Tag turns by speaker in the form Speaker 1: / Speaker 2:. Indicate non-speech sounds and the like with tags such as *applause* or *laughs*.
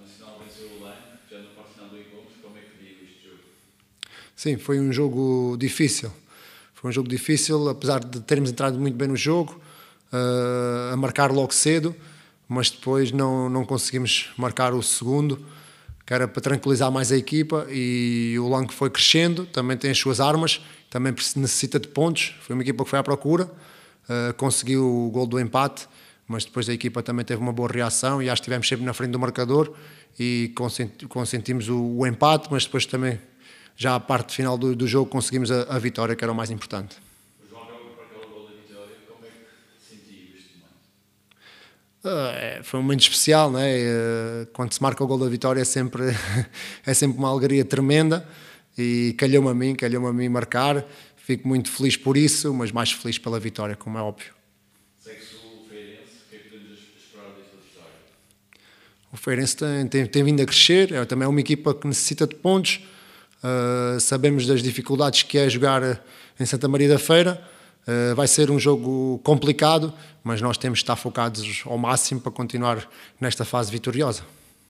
Speaker 1: Nacional já no quarto final do como é que este jogo?
Speaker 2: Sim, foi um jogo difícil. Foi um jogo difícil, apesar de termos entrado muito bem no jogo, eh, a marcar logo cedo, mas depois não, não conseguimos marcar o segundo, que era para tranquilizar mais a equipa. E o Lang foi crescendo, também tem as suas armas, também necessita de pontos. Foi uma equipa que foi à procura, eh, conseguiu o gol do empate mas depois a equipa também teve uma boa reação e acho que estivemos sempre na frente do marcador e consentimos o, o empate, mas depois também, já a parte final do, do jogo, conseguimos a, a, vitória, que era o mais importante. O João para
Speaker 1: aquele gol da vitória, como é que sentiu
Speaker 2: este momento? foi um momento especial, né? Uh, quando se marca o gol da vitória é sempre, *laughs* é sempre uma alegria tremenda e calhou-me a mim, calhou-me a mim marcar. Fico muito feliz por isso, mas mais feliz pela vitória, como é óbvio. Sexo o Feirense tem, tem, tem, vindo a crescer, é, também é uma equipa que necessita de pontos. Uh, sabemos das dificuldades que é jogar eh, em Santa Maria da Feira. Uh, vai ser um jogo complicado, mas nós temos de estar focados ao máximo para continuar nesta fase vitoriosa.